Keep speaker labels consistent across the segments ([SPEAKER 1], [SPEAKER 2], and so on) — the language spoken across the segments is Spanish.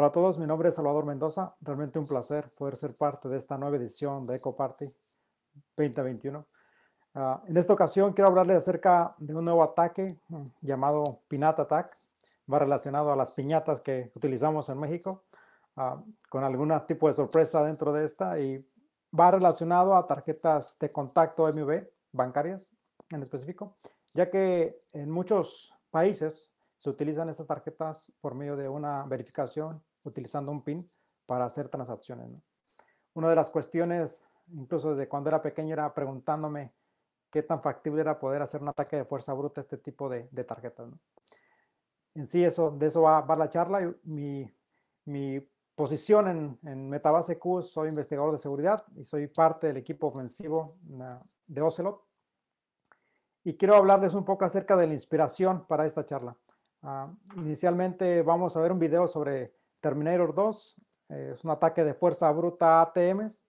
[SPEAKER 1] Hola a todos, mi nombre es Salvador Mendoza. Realmente un placer poder ser parte de esta nueva edición de Ecoparty 2021. Ah, en esta ocasión quiero hablarles acerca de un nuevo ataque mm, llamado Pinata Attack. Va relacionado a las piñatas que utilizamos en México, ah, con algún tipo de sorpresa dentro de esta y va relacionado a tarjetas de contacto MV bancarias en específico, ya que en muchos países se utilizan estas tarjetas por medio de una verificación utilizando un PIN para hacer transacciones. Una de las cuestiones, incluso desde cuando era pequeño, era preguntándome qué tan factible era poder hacer un ataque de fuerza bruta a este tipo de, tarjetas. En sí, eso, de eso va, va la charla. Mi, mi posición en, en, Metabase Q, soy investigador de seguridad y soy parte del equipo ofensivo de Ocelot. Y quiero hablarles un poco acerca de la inspiración para esta charla. Ah, inicialmente vamos a ver un video sobre Terminator 2, eh, es un ataque de fuerza bruta a ATMs,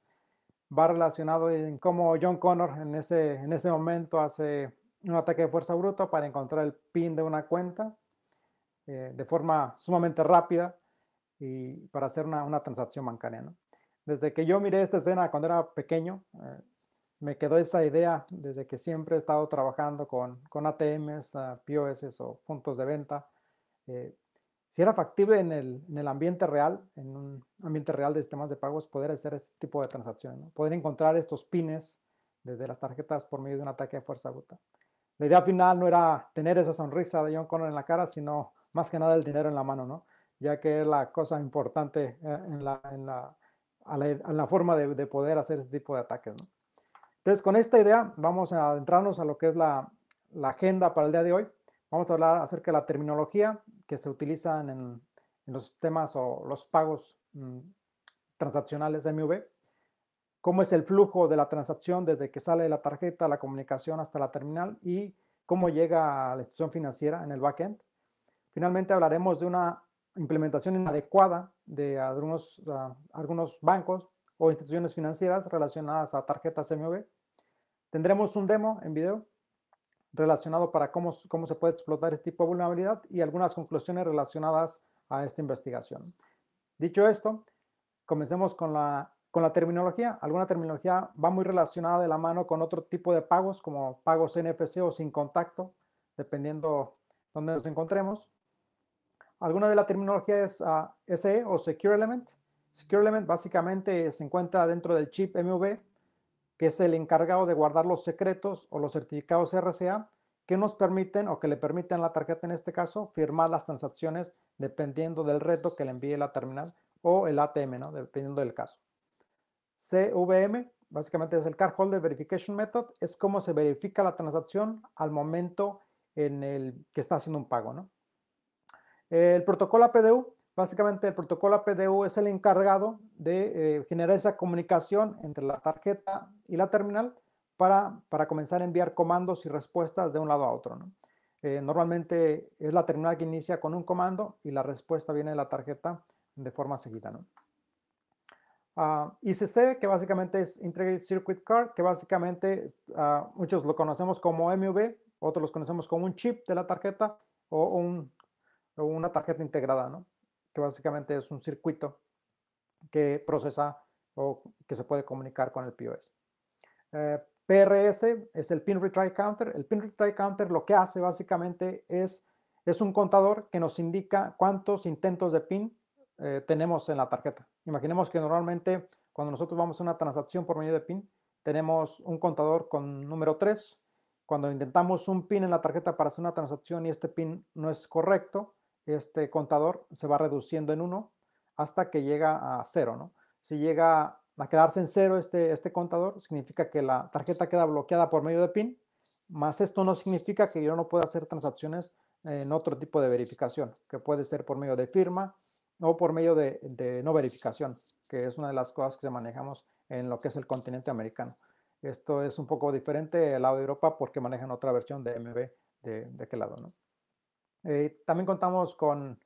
[SPEAKER 1] va relacionado en cómo John Connor en ese, en ese momento hace un ataque de fuerza bruta para encontrar el pin de una cuenta eh, de forma sumamente rápida y para hacer una, transacción bancaria. Desde que yo miré esta escena cuando era pequeño, eh, me quedó esa idea desde que siempre he estado trabajando con, con ATMs, POS o puntos de venta si era factible en el, ambiente real, en un ambiente real de sistemas de pagos, poder hacer ese tipo de transacciones, poder encontrar estos pines desde las tarjetas por medio de un ataque de fuerza bruta. La idea final no era tener esa sonrisa de John Connor en la cara, sino más que nada el dinero en la mano, ¿no? ya que es la cosa importante eh, en la, en la, forma de, poder hacer ese tipo de ataques. Entonces, con esta idea vamos a adentrarnos a lo que es la, la agenda para el día de hoy. Vamos a hablar acerca de la terminología, que se utilizan en, los sistemas o los pagos mm, transaccionales de MV, cómo es el flujo de la transacción desde que sale la tarjeta, la comunicación hasta la terminal y cómo llega a la institución financiera en el backend. Finalmente hablaremos de una implementación inadecuada de algunos, ah, algunos bancos o instituciones financieras relacionadas a tarjetas MV. Tendremos un demo en video relacionado para cómo, cómo se puede explotar este tipo de vulnerabilidad y algunas conclusiones relacionadas a esta investigación. Dicho esto, comencemos con la, con la terminología. Alguna terminología va muy relacionada de la mano con otro tipo de pagos, como pagos NFC o sin contacto, dependiendo dónde nos encontremos. Alguna de la terminología es a ah, SE o Secure Element. Secure Element básicamente se encuentra dentro del chip MV, que es el encargado de guardar los secretos o los certificados RCA que nos permiten o que le permiten a la tarjeta en este caso firmar las transacciones dependiendo del reto que le envíe la terminal o el ATM, ¿no? dependiendo del caso. CVM, básicamente es el Cardholder Verification Method, es cómo se verifica la transacción al momento en el que está haciendo un pago. ¿no? El protocolo APDU Básicamente el protocolo APDU es el encargado de eh, generar esa comunicación entre la tarjeta y la terminal para, comenzar a enviar comandos y respuestas de un lado a otro. Eh, normalmente es la terminal que inicia con un comando y la respuesta viene de la tarjeta de forma seguida. ¿no? se ah, ICC, que básicamente es Integrated Circuit Card, que básicamente ah, muchos lo conocemos como MV, otros los conocemos como un chip de la tarjeta o, o una tarjeta integrada. ¿no? que básicamente es un circuito que procesa o que se puede comunicar con el POS. Eh, PRS es el Pin Retry Counter. El Pin Retry Counter lo que hace básicamente es, es un contador que nos indica cuántos intentos de pin eh, tenemos en la tarjeta. Imaginemos que normalmente cuando nosotros vamos a una transacción por medio de pin, tenemos un contador con número 3. Cuando intentamos un pin en la tarjeta para hacer una transacción y este pin no es correcto, este contador se va reduciendo en 1 hasta que llega a cero, ¿no? Si llega a quedarse en cero este, este contador, significa que la tarjeta queda bloqueada por medio de PIN, más esto no significa que yo no pueda hacer transacciones en otro tipo de verificación, que puede ser por medio de firma o por medio de, no verificación, que es una de las cosas que manejamos en lo que es el continente americano. Esto es un poco diferente al lado de Europa porque manejan otra versión de MB de, de aquel lado, ¿no? Eh, también contamos con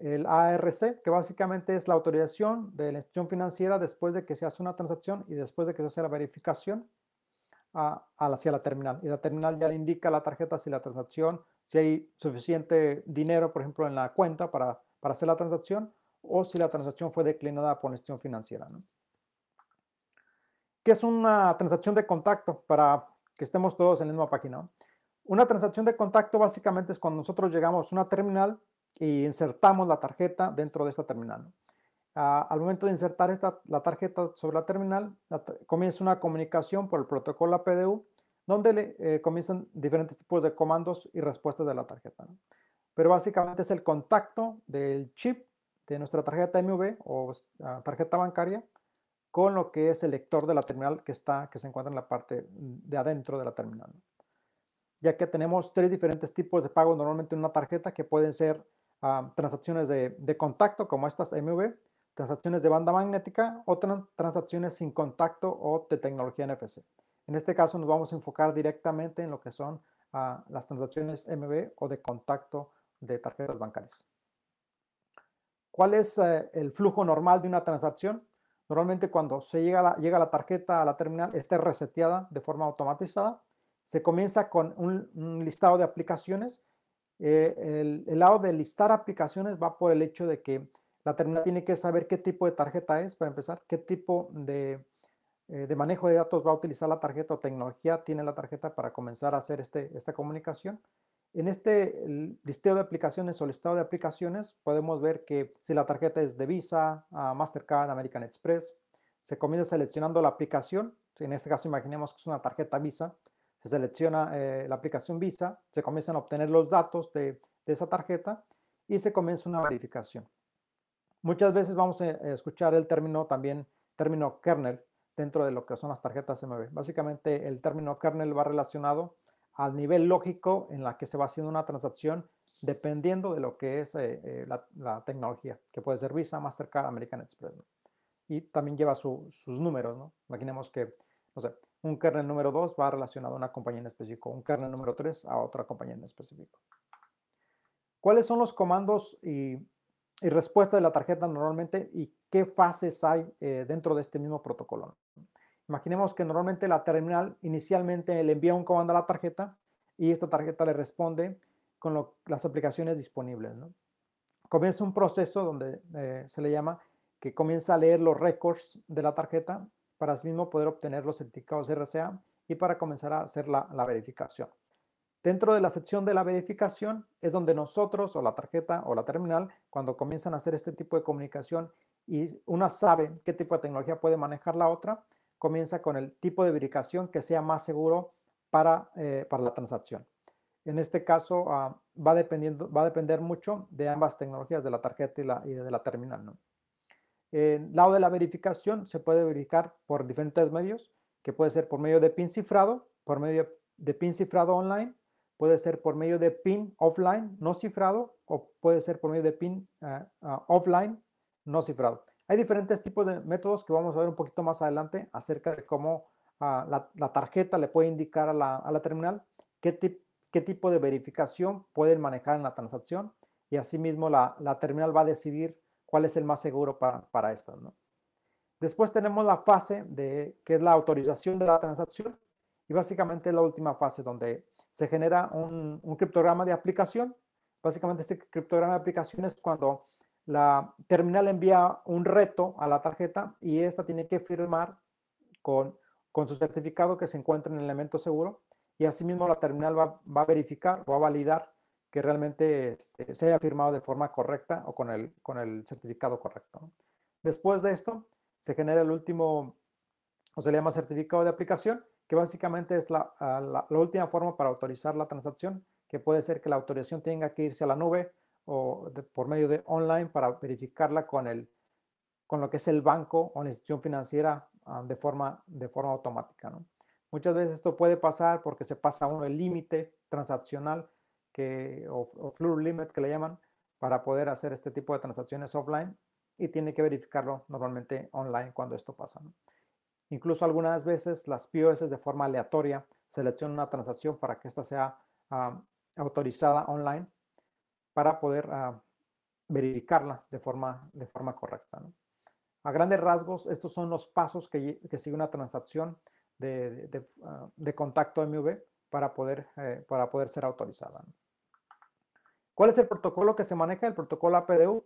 [SPEAKER 1] el ARC, que básicamente es la autorización de la institución financiera después de que se hace una transacción y después de que se hace la verificación hacia la terminal. Y la terminal ya le indica a la tarjeta si la transacción, si hay suficiente dinero, por ejemplo, en la cuenta para, hacer la transacción o si la transacción fue declinada por la institución financiera. ¿Qué es una transacción de contacto para que estemos todos en la misma página? Una transacción de contacto básicamente es cuando nosotros llegamos a una terminal y insertamos la tarjeta dentro de esta terminal. al momento de insertar la tarjeta sobre la terminal, comienza una comunicación por el protocolo APDU, donde le, eh, comienzan diferentes tipos de comandos y respuestas de la tarjeta. Pero básicamente es el contacto del chip de nuestra tarjeta MV o ah, tarjeta bancaria con lo que es el lector de la terminal que, está, que se encuentra en la parte de adentro de la terminal ya que tenemos tres diferentes tipos de pago normalmente en una tarjeta que pueden ser ah, transacciones de, contacto como estas MV, transacciones de banda magnética o transacciones sin contacto o de tecnología NFC. En este caso nos vamos a enfocar directamente en lo que son ah, las transacciones MV o de contacto de tarjetas bancarias. ¿Cuál es eh, el flujo normal de una transacción? Normalmente cuando se llega llega la tarjeta a la terminal, está reseteada de forma automatizada se comienza con un, listado de aplicaciones. Eh, el, lado de listar aplicaciones va por el hecho de que la terminal tiene que saber qué tipo de tarjeta es, para empezar, qué tipo de, eh, de manejo de datos va a utilizar la tarjeta o tecnología tiene la tarjeta para comenzar a hacer este, esta comunicación. En este listado de aplicaciones o listado de aplicaciones podemos ver que si la tarjeta es de Visa, ah, Mastercard, American Express, se comienza seleccionando la aplicación. En este caso imaginemos que es una tarjeta Visa selecciona eh, la aplicación Visa, se comienzan a obtener los datos de, esa tarjeta y se comienza una verificación. Muchas veces vamos a escuchar el término también, término kernel, dentro de lo que son las tarjetas MB. Básicamente el término kernel va relacionado al nivel lógico en la que se va haciendo una transacción dependiendo de lo que es eh, eh, la, tecnología, que puede ser Visa, Mastercard, American Express. Y también lleva sus números, ¿no? Imaginemos que, no sé, un kernel número 2 va relacionado a una compañía en específico, un kernel número 3 a otra compañía en específico. ¿Cuáles son los comandos y, y respuestas de la tarjeta normalmente y qué fases hay eh, dentro de este mismo protocolo? Imaginemos que normalmente la terminal inicialmente le envía un comando a la tarjeta y esta tarjeta le responde con las aplicaciones disponibles. Comienza un proceso donde eh, se le llama que comienza a leer los records de la tarjeta para mismo poder obtener los certificados RCA y para comenzar a hacer la, verificación. Dentro de la sección de la verificación es donde nosotros o la tarjeta o la terminal, cuando comienzan a hacer este tipo de comunicación y una sabe qué tipo de tecnología puede manejar la otra, comienza con el tipo de verificación que sea más seguro para, eh, para la transacción. En este caso ah, va, dependiendo, va a depender mucho de ambas tecnologías, de la tarjeta y, y de la terminal. ¿no? El lado de la verificación se puede verificar por diferentes medios, que puede ser por medio de PIN cifrado, por medio de PIN cifrado online, puede ser por medio de PIN offline no cifrado o puede ser por medio de PIN eh, ah, offline no cifrado. Hay diferentes tipos de métodos que vamos a ver un poquito más adelante acerca de cómo ah, la, tarjeta le puede indicar a la, terminal qué, qué, tipo de verificación pueden manejar en la transacción y asimismo la, la terminal va a decidir cuál es el más seguro para, para esto. ¿no? Después tenemos la fase de, que es la autorización de la transacción y básicamente la última fase donde se genera un, criptograma de aplicación. Básicamente este criptograma de aplicación es cuando la terminal envía un reto a la tarjeta y esta tiene que firmar con, con su certificado que se encuentra en el elemento seguro y asimismo la terminal va, va a verificar o a validar que realmente este, se haya firmado de forma correcta o con el, con el certificado correcto. Después de esto, se genera el último, o se le llama certificado de aplicación, que básicamente es ah, la, última forma para autorizar la transacción, que puede ser que la autorización tenga que irse a la nube o por medio de online para verificarla con, el, con lo que es el banco o la institución financiera ah, de, forma, de forma automática. Muchas veces esto puede pasar porque se pasa uno el límite transaccional o, o Limit que le llaman, para poder hacer este tipo de transacciones offline y tiene que verificarlo normalmente online cuando esto pasa. Incluso algunas veces las POS de forma aleatoria seleccionan una transacción para que ésta sea autorizada online para poder verificarla de forma, de forma correcta. A grandes rasgos, estos son los pasos que, sigue una transacción de, ah, contacto MV para poder, eh, para poder ser autorizada. ¿Cuál es el protocolo que se maneja? El protocolo APDU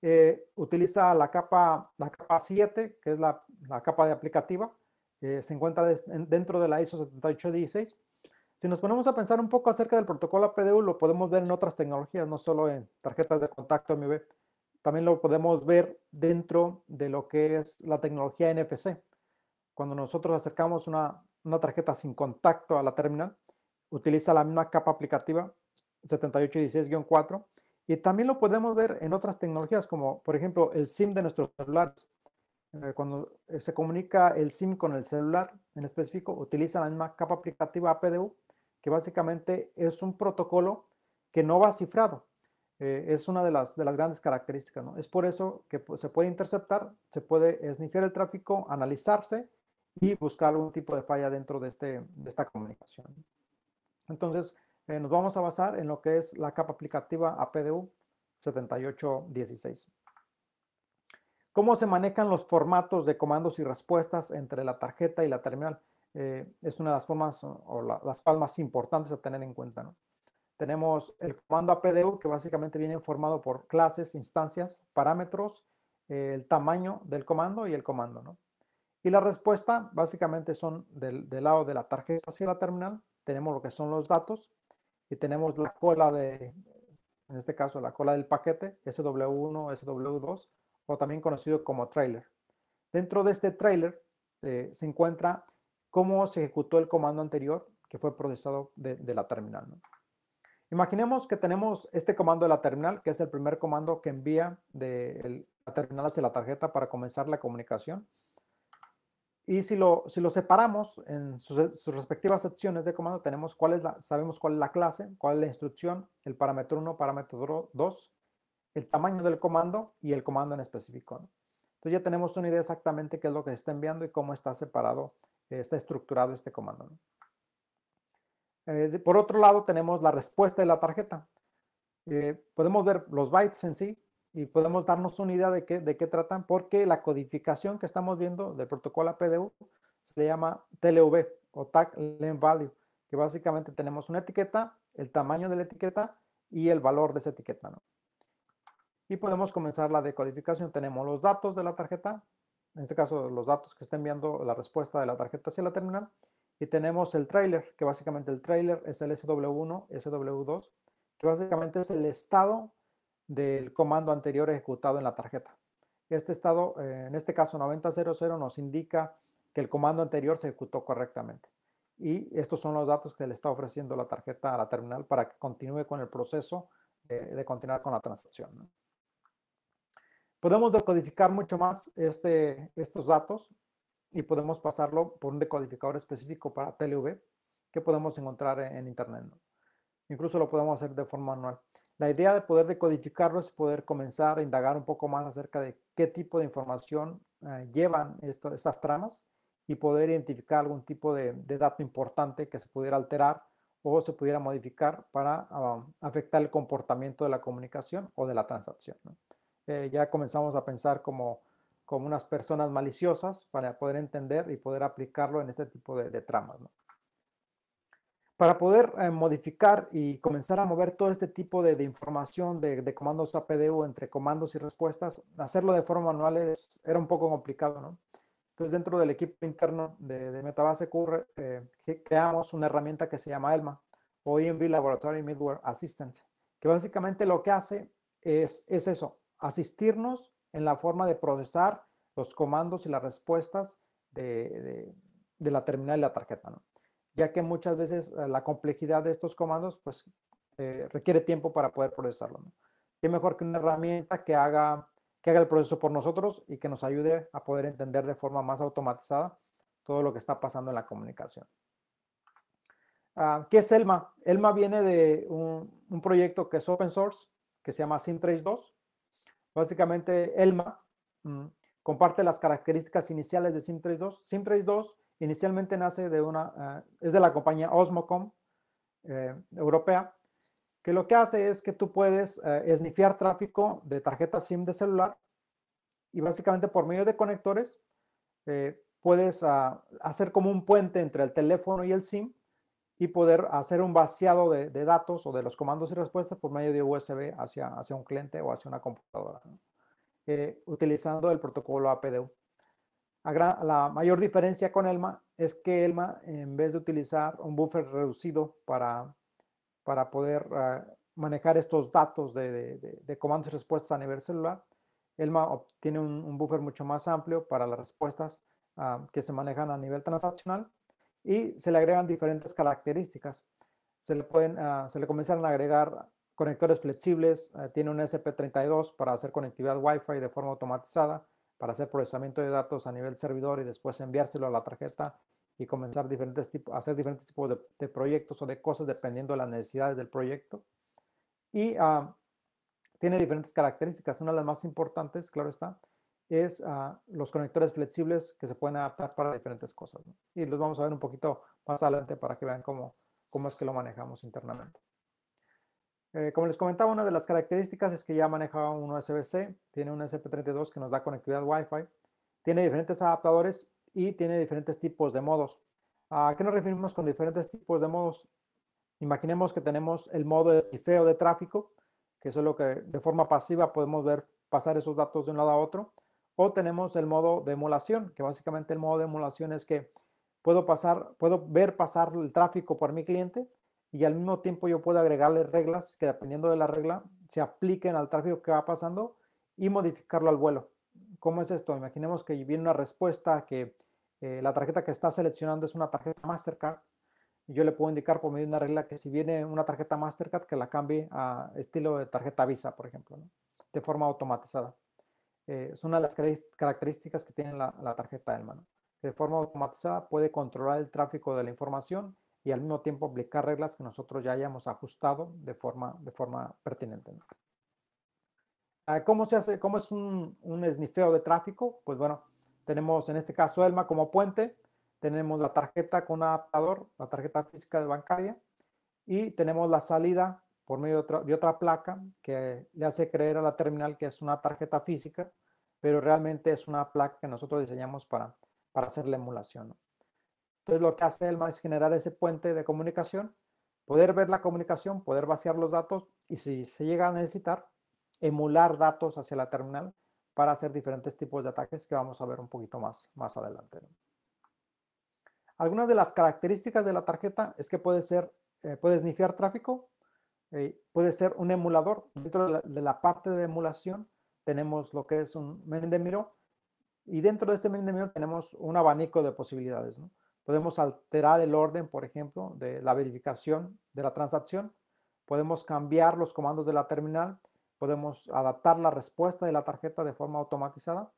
[SPEAKER 1] eh, utiliza la capa, la capa 7, que es la, la capa de aplicativa, eh, se encuentra dentro de la ISO 7816. Si nos ponemos a pensar un poco acerca del protocolo APDU, lo podemos ver en otras tecnologías, no solo en tarjetas de contacto MIB, también lo podemos ver dentro de lo que es la tecnología NFC. Cuando nosotros acercamos una, una tarjeta sin contacto a la terminal, utiliza la misma capa aplicativa 7816-4 y también lo podemos ver en otras tecnologías como por ejemplo el SIM de nuestros celulares. Eh, cuando eh, se comunica el SIM con el celular en específico, utiliza la misma capa aplicativa APDU, que básicamente es un protocolo que no va cifrado. Eh, es una de las, de las grandes características. ¿no? Es por eso que pues, se puede interceptar, se puede snifear el tráfico, analizarse y buscar algún tipo de falla dentro de, este, de esta comunicación. Entonces, eh, nos vamos a basar en lo que es la capa aplicativa APDU 7816. ¿Cómo se manejan los formatos de comandos y respuestas entre la tarjeta y la terminal? Eh, es una de las formas o las palmas importantes a tener en cuenta. Tenemos el comando APDU que básicamente viene formado por clases, instancias, parámetros, el tamaño del comando y el comando. Y la respuesta básicamente son del, del lado de la tarjeta hacia la terminal. Tenemos lo que son los datos y tenemos la cola de, en este caso, la cola del paquete SW1, SW2, o también conocido como trailer. Dentro de este trailer eh, se encuentra cómo se ejecutó el comando anterior que fue procesado de, la terminal. Imaginemos que tenemos este comando de la terminal, que es el primer comando que envía de la terminal hacia la tarjeta para comenzar la comunicación. Y si lo, si lo separamos en sus, respectivas secciones de comando, tenemos cuál es la, sabemos cuál es la clase, cuál es la instrucción, el parámetro 1, parámetro 2, el tamaño del comando y el comando en específico. Entonces ya tenemos una idea exactamente qué es lo que se está enviando y cómo está separado, está estructurado este comando. Eh, por otro lado, tenemos la respuesta de la tarjeta. Eh, podemos ver los bytes en sí, y podemos darnos una idea de qué, de qué tratan, porque la codificación que estamos viendo del protocolo APDU se llama TLV o Tag Length Value, que básicamente tenemos una etiqueta, el tamaño de la etiqueta y el valor de esa etiqueta. Y podemos comenzar la decodificación. Tenemos los datos de la tarjeta, en este caso los datos que está viendo la respuesta de la tarjeta hacia la terminal, y tenemos el trailer, que básicamente el trailer es el SW1, SW2, que básicamente es el estado del comando anterior ejecutado en la tarjeta. Este estado, eh, en este caso 9000, nos indica que el comando anterior se ejecutó correctamente. Y estos son los datos que le está ofreciendo la tarjeta a la terminal para que continúe con el proceso de, continuar con la transacción. Podemos decodificar mucho más este, estos datos y podemos pasarlo por un decodificador específico para TLV que podemos encontrar en, Internet. Incluso lo podemos hacer de forma anual. La idea de poder decodificarlo es poder comenzar a indagar un poco más acerca de qué tipo de información eh, llevan estas tramas y poder identificar algún tipo de, dato importante que se pudiera alterar o se pudiera modificar para ah, afectar el comportamiento de la comunicación o de la transacción. Eh, ya comenzamos a pensar como, como unas personas maliciosas para poder entender y poder aplicarlo en este tipo de, tramas para poder eh, modificar y comenzar a mover todo este tipo de, información de, de, comandos APDU entre comandos y respuestas, hacerlo de forma manual es, era un poco complicado, ¿no? Entonces, dentro del equipo interno de, de Metabase eh, creamos una herramienta que se llama ELMA, o EMV Laboratory Midware Assistant, que básicamente lo que hace es, es eso, asistirnos en la forma de procesar los comandos y las respuestas de, la terminal y la tarjeta, ¿no? ya que muchas veces eh, la complejidad de estos comandos pues, eh, requiere tiempo para poder procesarlo. ¿no? Qué mejor que una herramienta que haga, que haga el proceso por nosotros y que nos ayude a poder entender de forma más automatizada todo lo que está pasando en la comunicación. Ah, ¿Qué es ELMA? ELMA viene de un, proyecto que es open source, que se llama SimTrace 2. Básicamente, ELMA mm, comparte las características iniciales de SimTrace 2. SimTrace 2 Inicialmente nace de una, eh, es de la compañía Osmocom eh, europea, que lo que hace es que tú puedes esnifiar eh, tráfico de tarjeta SIM de celular y básicamente por medio de conectores puedes ah, hacer como un puente entre el teléfono y el SIM y poder hacer un vaciado de, datos o de los comandos y respuestas por medio de USB hacia, hacia un cliente o hacia una computadora, utilizando el protocolo APDU. La mayor diferencia con Elma es que Elma, en vez de utilizar un buffer reducido para, poder eh, manejar estos datos de, de, comandos y respuestas a nivel celular, Elma obtiene un, buffer mucho más amplio para las respuestas ah, que se manejan a nivel transaccional y se le agregan diferentes características. Se le, pueden, ah, se le comenzaron a agregar conectores flexibles, eh, tiene un SP32 para hacer conectividad Wi-Fi de forma automatizada, para hacer procesamiento de datos a nivel servidor y después enviárselo a la tarjeta y comenzar diferentes tipos, hacer diferentes tipos de, proyectos o de cosas dependiendo de las necesidades del proyecto. Y ah, tiene diferentes características. Una de las más importantes, claro está, es ah, los conectores flexibles que se pueden adaptar para diferentes cosas. Y los vamos a ver un poquito más adelante para que vean cómo, cómo es que lo manejamos internamente. Eh, como les comentaba, una de las características es que ya maneja un USB-C, tiene un SP32 que nos da conectividad Wi-Fi, tiene diferentes adaptadores y tiene diferentes tipos de modos. ¿A qué nos referimos con diferentes tipos de modos? Imaginemos que tenemos el modo de de tráfico, que es lo que de forma pasiva podemos ver pasar esos datos de un lado a otro, o tenemos el modo de emulación, que básicamente el modo de emulación es que puedo pasar, puedo ver pasar el tráfico por mi cliente y al mismo tiempo yo puedo agregarle reglas que dependiendo de la regla se apliquen al tráfico que va pasando y modificarlo al vuelo. ¿Cómo es esto? Imaginemos que viene una respuesta que eh, la tarjeta que está seleccionando es una tarjeta Mastercard. yo le puedo indicar por medio de una regla que si viene una tarjeta Mastercard que la cambie a estilo de tarjeta Visa, por ejemplo, de forma automatizada. Eh, es una de las características que tiene la, tarjeta del mano. De forma automatizada puede controlar el tráfico de la información y al mismo tiempo aplicar reglas que nosotros ya hayamos ajustado de forma, de forma pertinente. Ah, ¿Cómo se hace? ¿Cómo es un, un esnifeo de tráfico? Pues bueno, tenemos en este caso ELMA como puente, tenemos la tarjeta con adaptador, la tarjeta física de bancaria, y tenemos la salida por medio de otra, placa que le hace creer a la terminal que es una tarjeta física, pero realmente es una placa que nosotros diseñamos para, para hacer la emulación. ¿no? Entonces lo que hace Elma es generar ese puente de comunicación, poder ver la comunicación, poder vaciar los datos y si se llega a necesitar, emular datos hacia la terminal para hacer diferentes tipos de ataques que vamos a ver un poquito más, más adelante. Algunas de las características de la tarjeta es que puede ser, eh, puede snifear tráfico, eh, puede ser un emulador. Dentro de la, parte de emulación tenemos lo que es un Miro y dentro de este Mendemiro tenemos un abanico de posibilidades. ¿no? Podemos alterar el orden, por ejemplo, de la verificación de la transacción. Podemos cambiar los comandos de la terminal. Podemos adaptar la respuesta de la tarjeta de forma automatizada.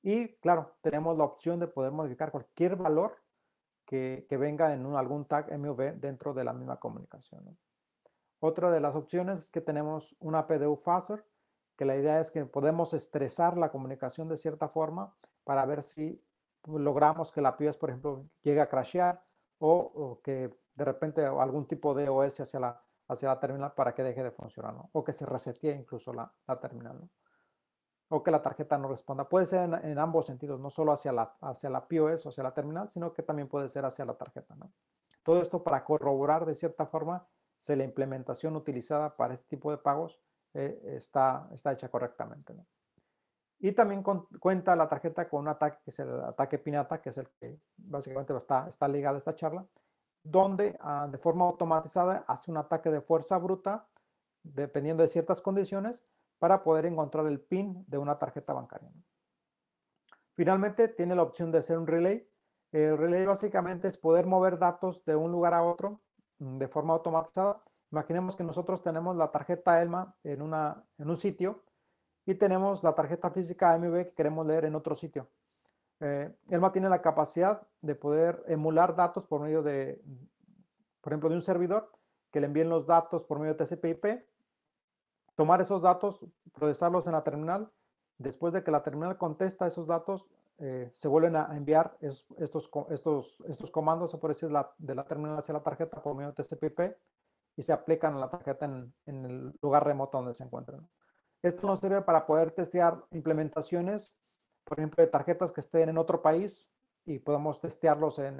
[SPEAKER 1] Y claro, tenemos la opción de poder modificar cualquier valor que, venga en algún tag MV dentro de la misma comunicación. Otra de las opciones es que tenemos una PDU Faster, que la idea es que podemos estresar la comunicación de cierta forma para ver si logramos que la POS, por ejemplo, llegue a crashear o, que de repente algún tipo de OS hacia la, hacia la terminal para que deje de funcionar, O que se resetee incluso la, la terminal, O que la tarjeta no responda. Puede ser en, ambos sentidos, no solo hacia la, hacia la POS o hacia la terminal, sino que también puede ser hacia la tarjeta, ¿no? Todo esto para corroborar de cierta forma si la implementación utilizada para este tipo de pagos eh, está, está hecha correctamente, ¿no? Y también cuenta la tarjeta con un ataque que es el ataque Pinata, que es el que básicamente está, está ligado a esta charla, donde ah, de forma automatizada hace un ataque de fuerza bruta, dependiendo de ciertas condiciones, para poder encontrar el PIN de una tarjeta bancaria. Finalmente, tiene la opción de hacer un relay. El relay básicamente es poder mover datos de un lugar a otro mm, de forma automatizada. Imaginemos que nosotros tenemos la tarjeta ELMA en, una, en un sitio y tenemos la tarjeta física MV que queremos leer en otro sitio. Eh, Elma tiene la capacidad de poder emular datos por medio de, por ejemplo, de un servidor que le envíen los datos por medio de TCP/IP, tomar esos datos, procesarlos en la terminal. Después de que la terminal contesta esos datos, eh, se vuelven a enviar estos, estos, estos comandos, por decir, la, de la terminal hacia la tarjeta por medio de TCP/IP y se aplican a la tarjeta en, en el lugar remoto donde se encuentran. Esto nos sirve para poder testear implementaciones, por ejemplo, de tarjetas que estén en otro país y podemos testearlos, en,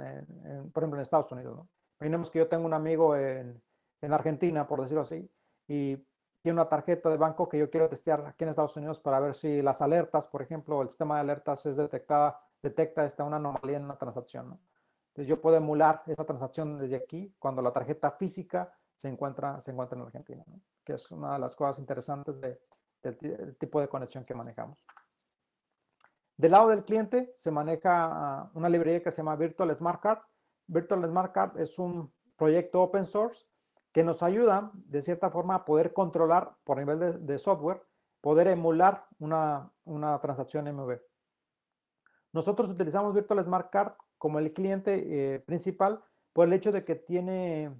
[SPEAKER 1] por ejemplo, en Estados Unidos. ¿no? Imaginemos que yo tengo un amigo en, en Argentina, por decirlo así, y tiene una tarjeta de banco que yo quiero testear aquí en Estados Unidos para ver si las alertas, por ejemplo, el sistema de alertas es detectada, detecta esta una anomalía en una transacción. Entonces yo puedo emular esa transacción desde aquí cuando la tarjeta física se encuentra, se encuentra en Argentina, que es una de las cosas interesantes de, el tipo de conexión que manejamos. Del lado del cliente se maneja ah, una librería que se llama Virtual Smart Card. Virtual Smart Card es un proyecto open source que nos ayuda de cierta forma a poder controlar por nivel de, software, poder emular una, transacción MV. Nosotros utilizamos Virtual Smart Card como el cliente eh, principal por el hecho de que tiene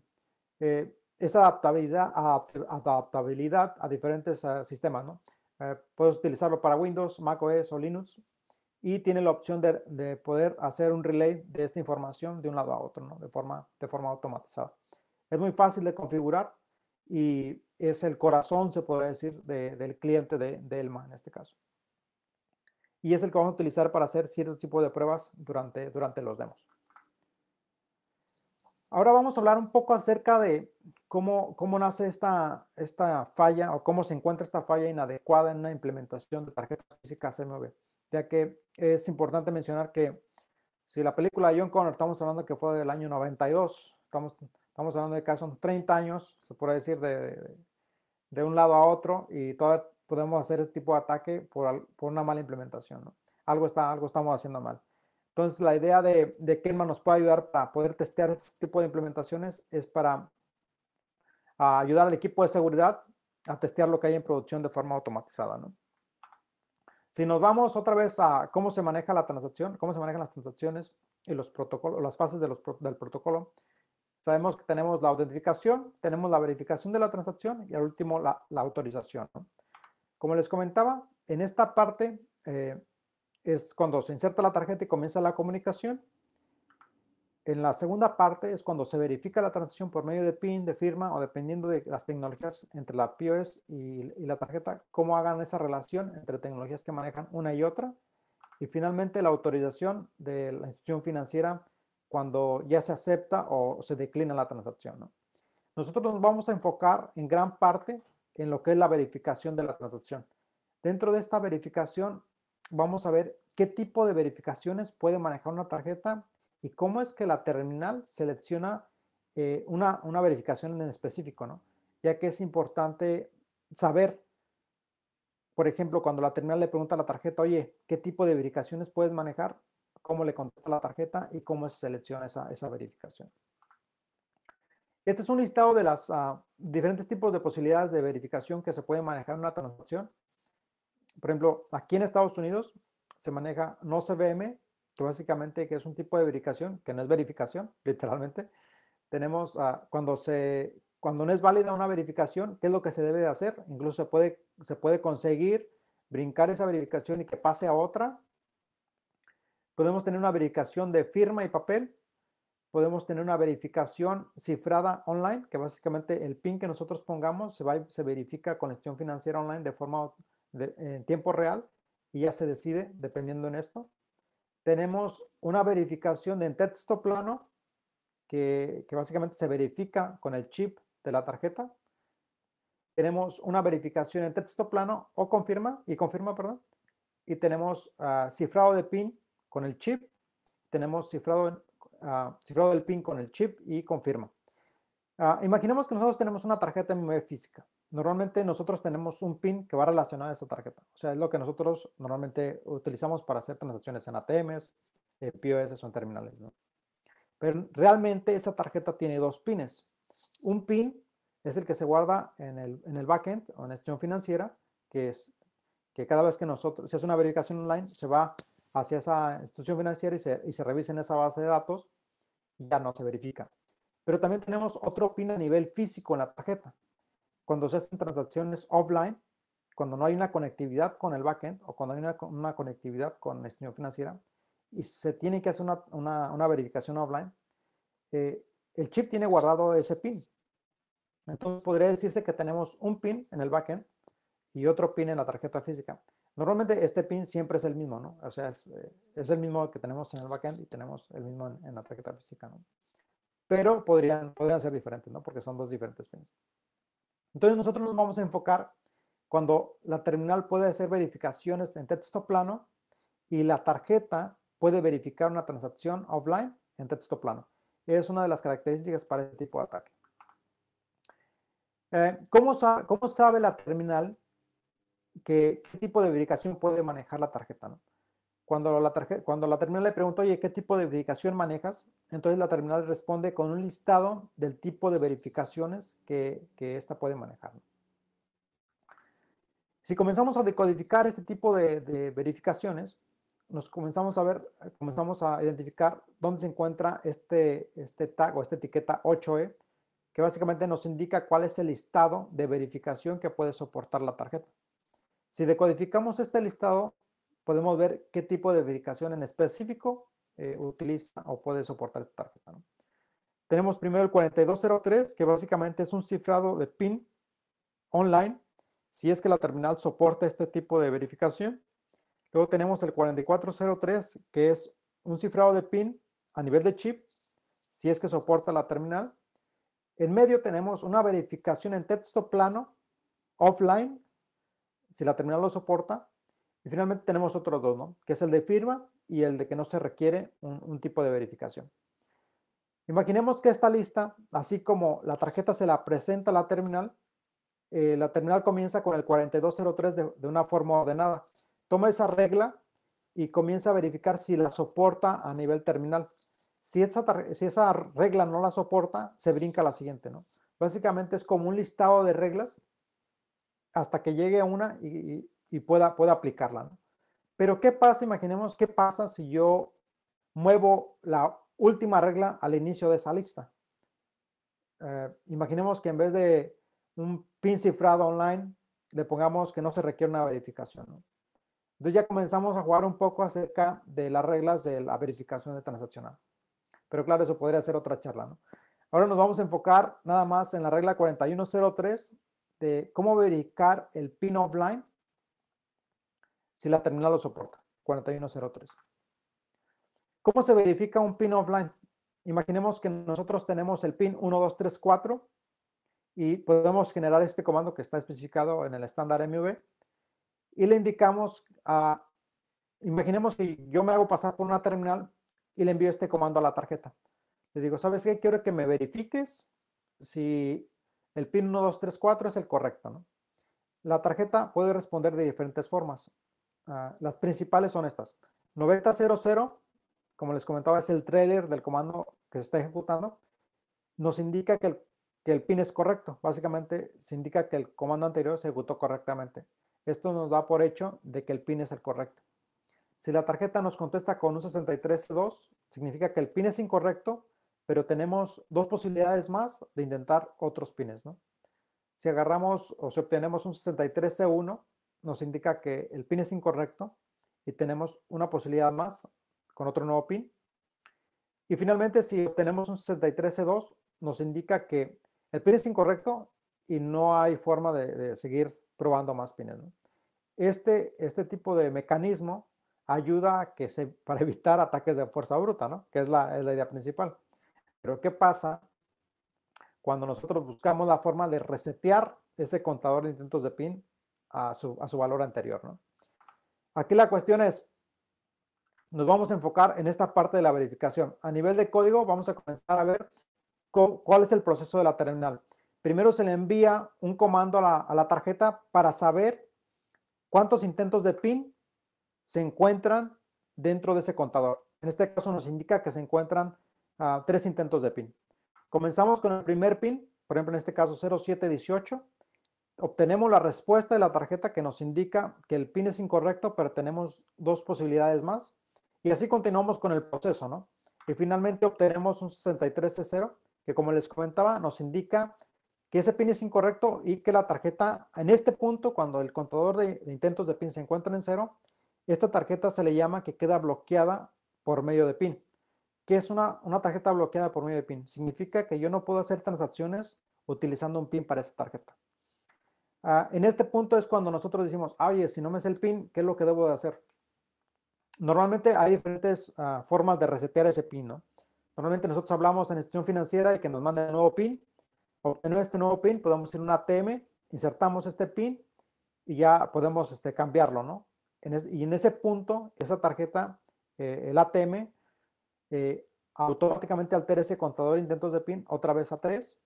[SPEAKER 1] eh, esta adaptabilidad, adaptabilidad a diferentes eh, sistemas. Eh, puedes utilizarlo para Windows, Mac OS o Linux y tiene la opción de, poder hacer un relay de esta información de un lado a otro, ¿no? de, forma, de forma automatizada. Es muy fácil de configurar y es el corazón, se puede decir, del cliente de, Elma en este caso. Y es el que vamos a utilizar para hacer cierto tipo de pruebas durante, durante los demos. Ahora vamos a hablar un poco acerca de ¿Cómo, ¿Cómo, nace esta, esta falla o cómo se encuentra esta falla inadecuada en una implementación de tarjetas físicas CMV? Ya que es importante mencionar que si la película de John Connor, estamos hablando que fue del año 92, estamos, estamos hablando de que son 30 años, se puede decir, de, de, un lado a otro y todavía podemos hacer este tipo de ataque por, por una mala implementación. Algo, está, algo estamos haciendo mal. Entonces, la idea de, de Kelman nos puede ayudar para poder testear este tipo de implementaciones es para a ayudar al equipo de seguridad a testear lo que hay en producción de forma automatizada. Si nos vamos otra vez a cómo se maneja la transacción, cómo se manejan las transacciones y los protocolos, las fases del protocolo, sabemos que tenemos la autentificación, tenemos la verificación de la transacción y al último la, autorización. Como les comentaba, en esta parte eh, es cuando se inserta la tarjeta y comienza la comunicación en la segunda parte es cuando se verifica la transacción por medio de PIN, de firma o dependiendo de las tecnologías entre la POS y, la tarjeta, cómo hagan esa relación entre tecnologías que manejan una y otra. Y finalmente la autorización de la institución financiera cuando ya se acepta o se declina la transacción. Nosotros nos vamos a enfocar en gran parte en lo que es la verificación de la transacción. Dentro de esta verificación vamos a ver qué tipo de verificaciones puede manejar una tarjeta y cómo es que la terminal selecciona eh, una, verificación en específico, ¿no? Ya que es importante saber, por ejemplo, cuando la terminal le pregunta a la tarjeta, oye, ¿qué tipo de verificaciones puedes manejar? ¿Cómo le contesta la tarjeta y cómo se selecciona esa, verificación? Este es un listado de los ah, diferentes tipos de posibilidades de verificación que se puede manejar en una transacción. Por ejemplo, aquí en Estados Unidos se maneja no CVM, que básicamente que es un tipo de verificación, que no es verificación, literalmente. Tenemos cuando, se, cuando no es válida una verificación, ¿qué es lo que se debe de hacer? Incluso se puede, se puede conseguir brincar esa verificación y que pase a otra. Podemos tener una verificación de firma y papel. Podemos tener una verificación cifrada online, que básicamente el PIN que nosotros pongamos se, va, se verifica con gestión financiera online de forma en tiempo real y ya se decide dependiendo en esto tenemos una verificación en texto plano que, básicamente se verifica con el chip de la tarjeta. Tenemos una verificación en texto plano o confirma y confirma, perdón. Y tenemos ah, cifrado de PIN con el chip. Tenemos cifrado, ah, cifrado del PIN con el chip y confirma. Ah, imaginemos que nosotros tenemos una tarjeta MM física normalmente nosotros tenemos un PIN que va relacionado a esa tarjeta. O sea, es lo que nosotros normalmente utilizamos para hacer transacciones en ATMs, en eh, POS o en terminales. Pero realmente esa tarjeta tiene dos pines. Un PIN es el que se guarda en el, en el backend o en institución financiera, que es que cada vez que nosotros se hace una verificación online, se va hacia esa institución financiera y se, y revisa en esa base de datos, ya no se verifica. Pero también tenemos otro PIN a nivel físico en la tarjeta, cuando se hacen transacciones offline, cuando no hay una conectividad con el backend o cuando hay una, conectividad con la institución financiera y se tiene que hacer una, verificación offline, eh, el chip tiene guardado ese PIN. Entonces podría decirse que tenemos un PIN en el backend y otro PIN en la tarjeta física. Normalmente este PIN siempre es el mismo, ¿no? O sea, es, eh, el mismo que tenemos en el backend y tenemos el mismo en, en la tarjeta física, ¿no? Pero podrían, podrían ser diferentes, ¿no? Porque son dos diferentes PINs. Entonces nosotros nos vamos a enfocar cuando la terminal puede hacer verificaciones en texto plano y la tarjeta puede verificar una transacción offline en texto plano. Es una de las características para este tipo de ataque. Eh, ¿cómo, sabe, la terminal qué tipo de verificación puede manejar la tarjeta? ¿no? Cuando la, cuando la terminal le pregunta, oye, ¿qué tipo de verificación manejas? Entonces la terminal responde con un listado del tipo de verificaciones que, que ésta puede manejar. Si comenzamos a decodificar este tipo de, verificaciones, nos comenzamos a ver, comenzamos a identificar dónde se encuentra este, este tag o esta etiqueta 8E, que básicamente nos indica cuál es el listado de verificación que puede soportar la tarjeta. Si decodificamos este listado, podemos ver qué tipo de verificación en específico eh, utiliza o puede soportar esta tarjeta. Tenemos primero el 4203, que básicamente es un cifrado de PIN online, si es que la terminal soporta este tipo de verificación. Luego tenemos el 4403, que es un cifrado de PIN a nivel de chip, si es que soporta la terminal. En medio tenemos una verificación en texto plano, offline, si la terminal lo soporta. Y finalmente tenemos otros dos, ¿no? Que es el de firma y el de que no se requiere un, tipo de verificación. Imaginemos que esta lista, así como la tarjeta se la presenta a la terminal, eh, la terminal comienza con el 4203 de, de una forma ordenada. Toma esa regla y comienza a verificar si la soporta a nivel terminal. Si esa, si esa regla no la soporta, se brinca a la siguiente, ¿no? Básicamente es como un listado de reglas hasta que llegue a una y, y pueda, pueda aplicarla. ¿no? Pero ¿qué pasa? Imaginemos qué pasa si yo muevo la última regla al inicio de esa lista. Eh, imaginemos que en vez de un pin cifrado online, le pongamos que no se requiere una verificación. Entonces ya comenzamos a jugar un poco acerca de las reglas de la verificación de transaccional. Pero claro, eso podría ser otra charla. ¿no? Ahora nos vamos a enfocar nada más en la regla 4103 de cómo verificar el pin offline si la terminal lo soporta, 4103. ¿Cómo se verifica un pin offline? Imaginemos que nosotros tenemos el pin 1234 y podemos generar este comando que está especificado en el estándar MV y le indicamos a, imaginemos que yo me hago pasar por una terminal y le envío este comando a la tarjeta. Le digo, ¿sabes qué? Quiero que me verifiques si el pin 1234 es el correcto. La tarjeta puede responder de diferentes formas. Ah, las principales son estas. 9000, como les comentaba, es el trailer del comando que se está ejecutando. Nos indica que el, pin es correcto. Básicamente, se indica que el comando anterior se ejecutó correctamente. Esto nos da por hecho de que el pin es el correcto. Si la tarjeta nos contesta con un 63.2, significa que el pin es incorrecto, pero tenemos dos posibilidades más de intentar otros pines. ¿no? Si agarramos o si obtenemos un 63C1, nos indica que el pin es incorrecto y tenemos una posibilidad más con otro nuevo pin. Y finalmente, si obtenemos un 63C2, nos indica que el pin es incorrecto y no hay forma de, seguir probando más pines. Este, este tipo de mecanismo ayuda que se, para evitar ataques de fuerza bruta, ¿no? que es la idea principal. Pero ¿qué pasa cuando nosotros buscamos la forma de resetear ese contador de intentos de pin a su, su valor anterior. Aquí la cuestión es, nos vamos a enfocar en esta parte de la verificación. A nivel de código vamos a comenzar a ver cuál es el proceso de la terminal. Primero se le envía un comando a la, tarjeta para saber cuántos intentos de PIN se encuentran dentro de ese contador. En este caso nos indica que se encuentran ah, tres intentos de PIN. Comenzamos con el primer PIN, por ejemplo en este caso 0718 obtenemos la respuesta de la tarjeta que nos indica que el PIN es incorrecto, pero tenemos dos posibilidades más. Y así continuamos con el proceso, ¿no? Y finalmente obtenemos un 63C0, que como les comentaba, nos indica que ese PIN es incorrecto y que la tarjeta, en este punto, cuando el contador de, intentos de PIN se encuentra en cero, esta tarjeta se le llama que queda bloqueada por medio de PIN. que es una, una tarjeta bloqueada por medio de PIN? Significa que yo no puedo hacer transacciones utilizando un PIN para esa tarjeta. Ah, en este punto es cuando nosotros decimos, ah, oye, si no me es el pin, ¿qué es lo que debo de hacer? Normalmente hay diferentes ah, formas de resetear ese pin, ¿no? Normalmente nosotros hablamos en institución financiera y que nos manden un nuevo pin. Obtener este nuevo pin, podemos ir a un ATM, insertamos este pin y ya podemos este, cambiarlo, ¿no? y en ese punto, esa tarjeta, eh, el ATM, eh, automáticamente altera ese contador de intentos de pin otra vez a 3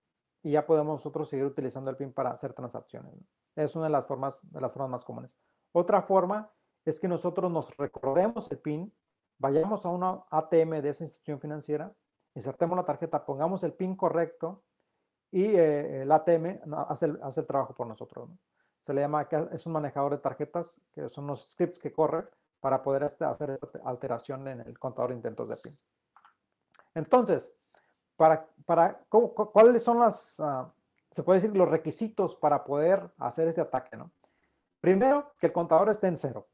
[SPEAKER 1] y ya podemos nosotros seguir utilizando el PIN para hacer transacciones. Es una de las formas, de las formas más comunes. Otra forma es que nosotros nos recordemos el PIN, vayamos a una ATM de esa institución financiera, insertemos la tarjeta, pongamos el PIN correcto y eh, el ATM hace el, trabajo por nosotros. Se le llama, es un manejador de tarjetas, que son los scripts que corre para poder este, hacer esta alteración en el contador de intentos de PIN. Entonces, para, cuáles son las, ah, se puede decir, los requisitos para poder hacer este ataque, ¿no? Primero, que el contador esté en cero.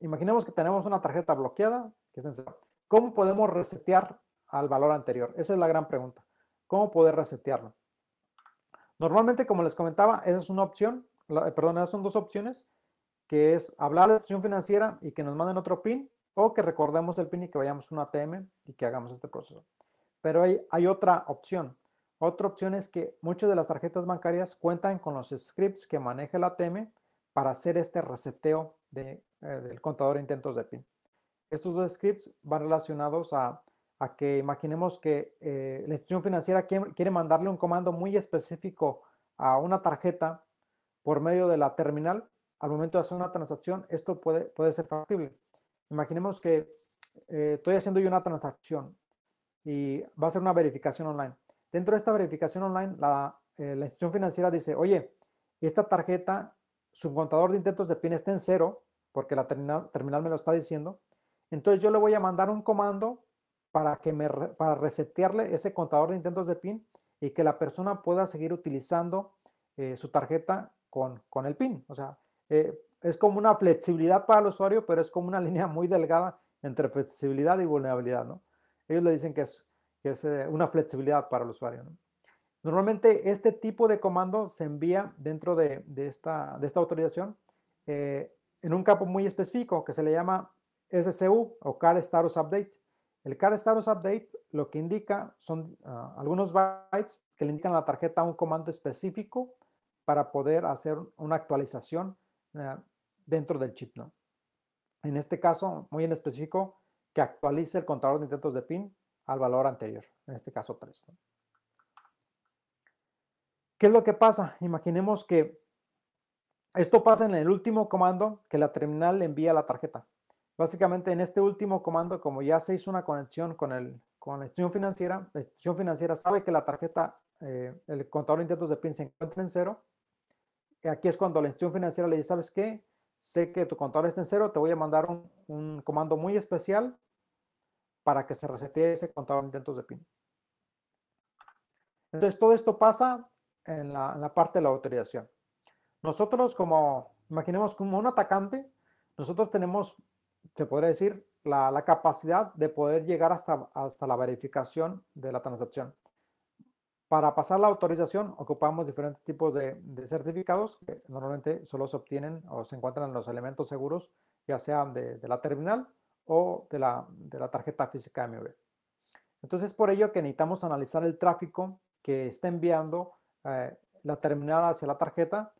[SPEAKER 1] Imaginemos que tenemos una tarjeta bloqueada que esté en cero. ¿Cómo podemos resetear al valor anterior? Esa es la gran pregunta. ¿Cómo poder resetearlo? Normalmente, como les comentaba, esa es una opción, eh, perdón, esas son dos opciones, que es hablar a la institución financiera y que nos manden otro PIN o que recordemos el PIN y que vayamos a un ATM y que hagamos este proceso. Pero hay, otra opción. Otra opción es que muchas de las tarjetas bancarias cuentan con los scripts que maneja la ATM para hacer este reseteo eh, del contador de intentos de PIN. Estos dos scripts van relacionados a, que imaginemos que eh, la institución financiera quiere, mandarle un comando muy específico a una tarjeta por medio de la terminal. Al momento de hacer una transacción, esto puede, puede ser factible. Imaginemos que eh, estoy haciendo yo una transacción y va a ser una verificación online. Dentro de esta verificación online, eh, la, institución financiera dice, oye, esta tarjeta, su contador de intentos de PIN está en cero, porque la terminal, me lo está diciendo. Entonces yo le voy a mandar un comando para, que me, para resetearle ese contador de intentos de PIN y que la persona pueda seguir utilizando eh, su tarjeta con, con, el PIN. O sea, eh, es como una flexibilidad para el usuario, pero es como una línea muy delgada entre flexibilidad y vulnerabilidad, ¿no? Ellos le dicen que es, eh, una flexibilidad para el usuario. Normalmente este tipo de comando se envía dentro de, esta, autorización eh, en un campo muy específico que se le llama SSU o Car Status Update. El Car Status Update lo que indica son ah, algunos bytes que le indican a la tarjeta un comando específico para poder hacer una actualización eh, dentro del chip. ¿no? En este caso, muy en específico, que actualice el contador de intentos de pin al valor anterior, en este caso 3. ¿Qué es lo que pasa? Imaginemos que esto pasa en el último comando que la terminal le envía a la tarjeta. Básicamente en este último comando, como ya se hizo una conexión con el con la institución financiera, la institución financiera sabe que la tarjeta, eh, el contador de intentos de PIN se encuentra en cero. Aquí es cuando la institución financiera le dice, ¿sabes qué? Sé que tu contador está en cero, te voy a mandar un comando muy especial para que se resetee ese todos los intentos de PIN. Entonces, todo esto pasa en la, parte de la autorización. Nosotros, como, imaginemos como un atacante, nosotros tenemos, se podría decir, la, capacidad de poder llegar hasta, hasta la verificación de la transacción. Para pasar la autorización ocupamos diferentes tipos de, certificados que normalmente solo se obtienen o se encuentran en los elementos seguros, ya sean de la terminal o de la, de la tarjeta física MB. Entonces, por ello que necesitamos analizar el tráfico que está enviando eh, la terminal hacia la tarjeta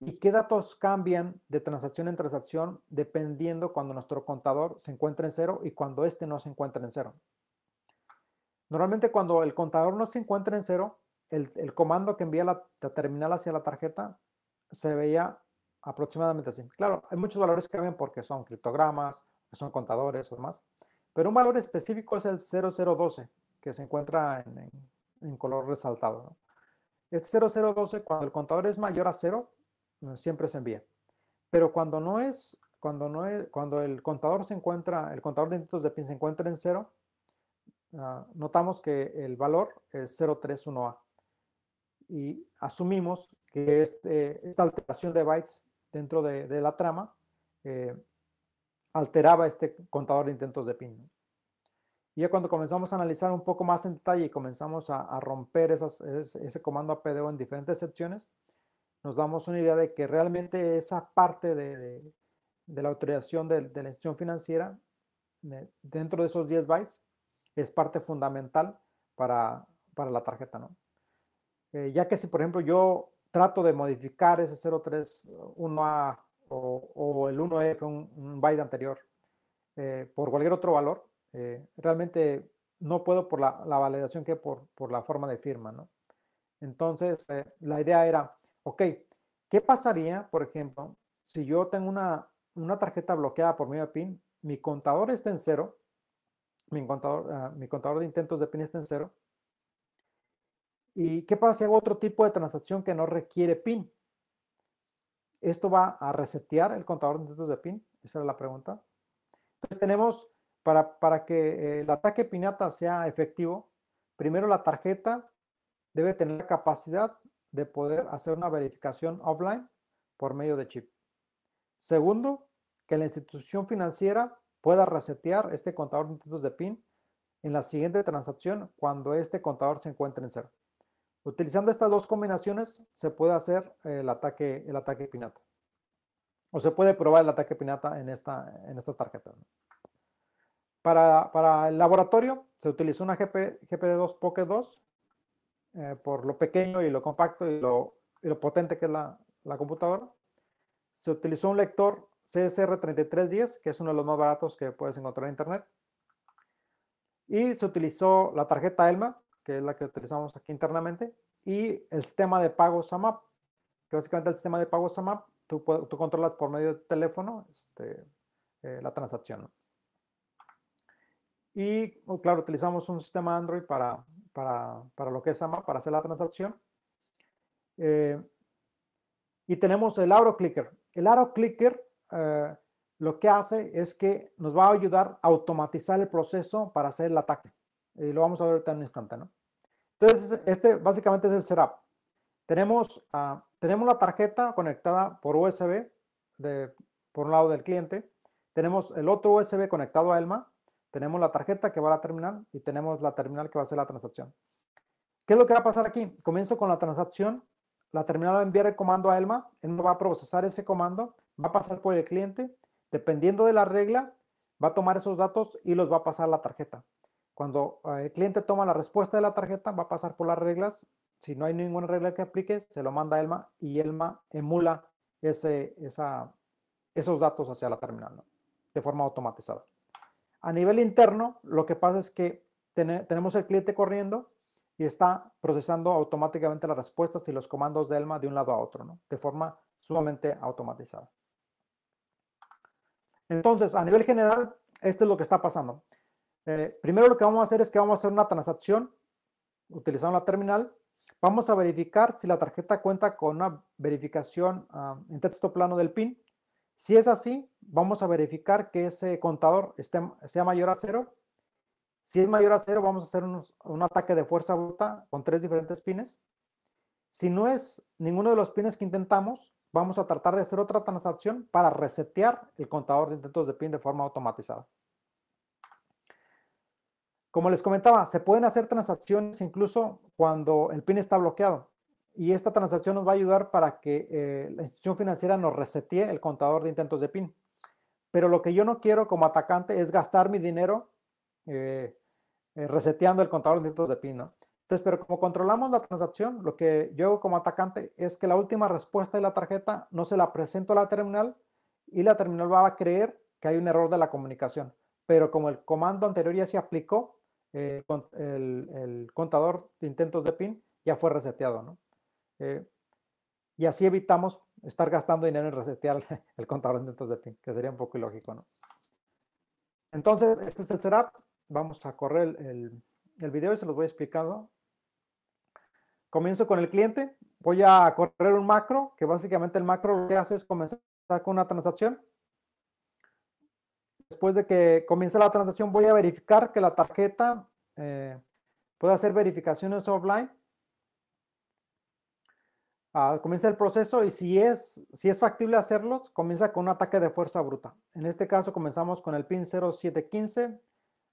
[SPEAKER 1] y qué datos cambian de transacción en transacción dependiendo cuando nuestro contador se encuentra en cero y cuando este no se encuentra en cero. Normalmente cuando el contador no se encuentra en cero, el, comando que envía la, terminal hacia la tarjeta se veía aproximadamente así. Claro, hay muchos valores que cambian porque son criptogramas, son contadores o más, Pero un valor específico es el 0012, que se encuentra en, color resaltado. Este 0012, cuando el contador es mayor a 0, eh, siempre se envía. Pero cuando no es, cuando no es, cuando el contador se encuentra, el contador de intentos de PIN se encuentra en 0, ah, notamos que el valor es 031A. Y asumimos que este, esta alteración de bytes dentro de, la trama eh, alteraba este contador de intentos de pin. Y ya cuando comenzamos a analizar un poco más en detalle y comenzamos a, romper ese, comando APDO en diferentes secciones, nos damos una idea de que realmente esa parte de, la autorización de, la institución financiera, dentro de esos 10 bytes, es parte fundamental para, la tarjeta. ¿no? Eh, ya que si, por ejemplo, yo trato de modificar ese 031A o, el 1F, e un, byte anterior, eh, por cualquier otro valor, eh, realmente no puedo por la, validación que por, la forma de firma, ¿no? Entonces, eh, la idea era, ok, ¿qué pasaría, por ejemplo, si yo tengo una, tarjeta bloqueada por mi PIN, mi contador está en cero, mi contador, ah, mi contador de intentos de PIN está en cero, ¿y qué pasa si hago otro tipo de transacción que no requiere PIN? ¿Esto va a resetear el contador de intentos de pin? Esa era la pregunta. Entonces tenemos, para, que eh, el ataque PINata sea efectivo, primero la tarjeta debe tener la capacidad de poder hacer una verificación offline por medio de chip. Segundo, que la institución financiera pueda resetear este contador de intentos de PIN en la siguiente transacción cuando este contador se encuentre en cero. Utilizando estas dos combinaciones se puede hacer el ataque, el ataque pinata. O se puede probar el ataque pinata en, esta, en estas tarjetas. Para, el laboratorio se utilizó una GP, GPD2 Poké 2 eh, por lo pequeño y lo compacto y lo, lo potente que es la, la computadora. Se utilizó un lector CSR3310, que es uno de los más baratos que puedes encontrar en internet. Y se utilizó la tarjeta ELMA, que es la que utilizamos aquí internamente, y el sistema de pago SAMAP, que básicamente el sistema de pago SAMAP, tú, controlas por medio de teléfono este, eh, la transacción. Y oh, claro, utilizamos un sistema Android para, para, para lo que es SAMAP, para hacer la transacción. Eh, y tenemos el Aro Clicker. El Aro Clicker eh, lo que hace es que nos va a ayudar a automatizar el proceso para hacer el ataque. Y lo vamos a ver en un instante, ¿no? Entonces, este básicamente es el setup. Tenemos, ah, tenemos la tarjeta conectada por USB por un lado del cliente. Tenemos el otro USB conectado a Elma. Tenemos la tarjeta que va a la terminal y tenemos la terminal que va a hacer la transacción. ¿Qué es lo que va a pasar aquí? Comienzo con la transacción. La terminal va a enviar el comando a Elma. Elma va a procesar ese comando. Va a pasar por el cliente. Dependiendo de la regla, va a tomar esos datos y los va a pasar a la tarjeta. Cuando eh, el cliente toma la respuesta de la tarjeta, va a pasar por las reglas. Si no hay ninguna regla que aplique, se lo manda a Elma y Elma emula esos datos hacia la terminal de forma automatizada. A nivel interno, lo que pasa es que tenemos el cliente corriendo y está procesando automáticamente las respuestas y los comandos de Elma de un lado a otro, de forma sumamente automatizada. Entonces, a nivel general, esto es lo que está pasando. Eh, primero lo que vamos a hacer es que vamos a hacer una transacción utilizando la terminal. Vamos a verificar si la tarjeta cuenta con una verificación ah, en texto plano del PIN. Si es así, vamos a verificar que ese contador sea mayor a cero. Si es mayor a cero, vamos a hacer un ataque de fuerza bruta con tres diferentes pines. Si no es ninguno de los pines que intentamos, vamos a tratar de hacer otra transacción para resetear el contador de intentos de pin de forma automatizada. Como les comentaba, se pueden hacer transacciones incluso cuando el PIN está bloqueado. Y esta transacción nos va a ayudar para que eh, la institución financiera nos resetee el contador de intentos de PIN. Pero lo que yo no quiero como atacante es gastar mi dinero eh, eh, reseteando el contador de intentos de PIN. Entonces, pero como controlamos la transacción, lo que yo como atacante es que la última respuesta de la tarjeta no se la presento a la terminal y la terminal va a creer que hay un error de la comunicación. Pero como el comando anterior ya se aplicó, eh, el, contador de intentos de PIN ya fue reseteado, ¿no? Eh, y así evitamos estar gastando dinero en resetear el contador de intentos de PIN, que sería un poco ilógico, ¿no? Entonces, este es el setup. Vamos a correr el, el, el video y se los voy explicando. Comienzo con el cliente. Voy a correr un macro, que básicamente el macro lo que hace es comenzar con una transacción después de que comience la transacción, voy a verificar que la tarjeta eh, pueda puede hacer verificaciones offline. Ah, comienza el proceso y si es, factible hacerlos, comienza con un ataque de fuerza bruta. En este caso comenzamos con el pin 0715,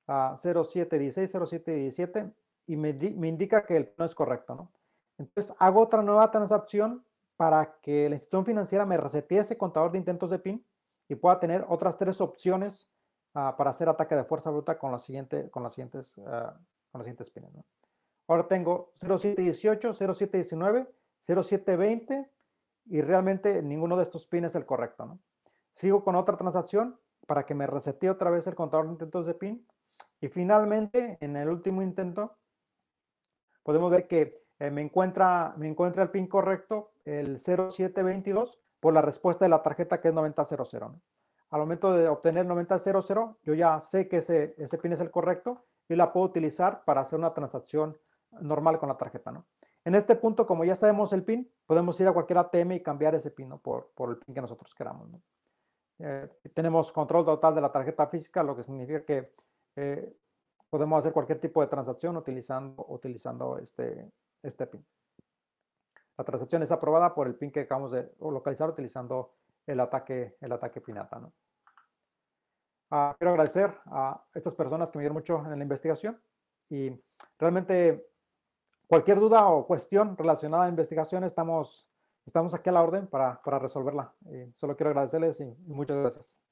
[SPEAKER 1] 0716, 0717 y me, indica que el no es correcto. Entonces hago otra nueva transacción para que la institución financiera me resetee ese contador de intentos de PIN y pueda tener otras tres opciones ah, para hacer ataque de fuerza bruta con, la siguiente, con, las siguientes, ah, con los siguientes pines. Ahora tengo 0718, 0719, 0720 y realmente ninguno de estos pines es el correcto. Sigo con otra transacción para que me resete otra vez el contador de intentos de pin. Y finalmente, en el último intento, podemos ver que eh, me, encuentra, me encuentra el pin correcto, el 0722, por la respuesta de la tarjeta que es 9000. Al momento de obtener 9000, yo ya sé que ese, ese PIN es el correcto y la puedo utilizar para hacer una transacción normal con la tarjeta. ¿no? En este punto, como ya sabemos el PIN, podemos ir a cualquier ATM y cambiar ese PIN por, el PIN que nosotros queramos. Eh, tenemos control total de la tarjeta física, lo que significa que eh, podemos hacer cualquier tipo de transacción utilizando, utilizando este, este PIN. La transacción es aprobada por el pin que acabamos de localizar utilizando el ataque, el ataque Pinata. Ah, quiero agradecer a estas personas que me dieron mucho en la investigación y realmente cualquier duda o cuestión relacionada a la investigación estamos, estamos aquí a la orden para, resolverla. Eh, solo quiero agradecerles y muchas gracias.